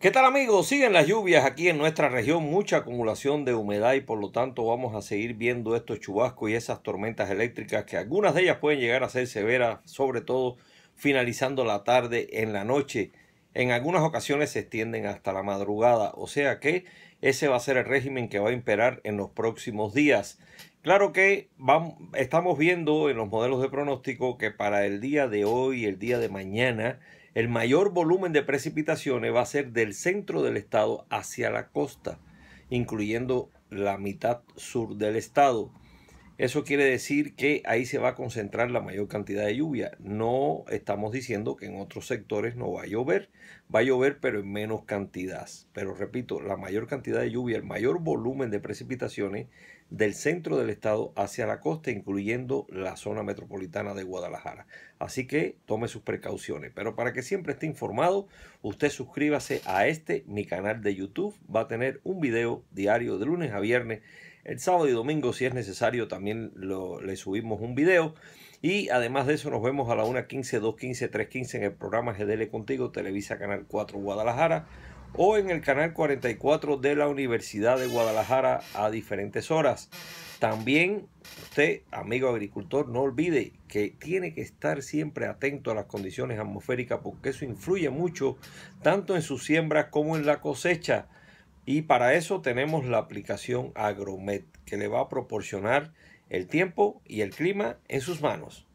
¿Qué tal amigos? Siguen las lluvias aquí en nuestra región, mucha acumulación de humedad y por lo tanto vamos a seguir viendo estos chubascos y esas tormentas eléctricas que algunas de ellas pueden llegar a ser severas, sobre todo finalizando la tarde en la noche. En algunas ocasiones se extienden hasta la madrugada, o sea que ese va a ser el régimen que va a imperar en los próximos días. Claro que vamos, estamos viendo en los modelos de pronóstico que para el día de hoy, y el día de mañana, el mayor volumen de precipitaciones va a ser del centro del estado hacia la costa, incluyendo la mitad sur del estado. Eso quiere decir que ahí se va a concentrar la mayor cantidad de lluvia. No estamos diciendo que en otros sectores no va a llover. Va a llover pero en menos cantidad. Pero repito, la mayor cantidad de lluvia, el mayor volumen de precipitaciones del centro del estado hacia la costa, incluyendo la zona metropolitana de Guadalajara. Así que tome sus precauciones. Pero para que siempre esté informado, usted suscríbase a este, mi canal de YouTube. Va a tener un video diario de lunes a viernes el sábado y domingo, si es necesario, también le subimos un video. Y además de eso, nos vemos a la 1.15, 2.15, 3.15 en el programa GDL Contigo, Televisa Canal 4 Guadalajara o en el canal 44 de la Universidad de Guadalajara a diferentes horas. También usted, amigo agricultor, no olvide que tiene que estar siempre atento a las condiciones atmosféricas porque eso influye mucho tanto en su siembra como en la cosecha. Y para eso tenemos la aplicación Agromet que le va a proporcionar el tiempo y el clima en sus manos.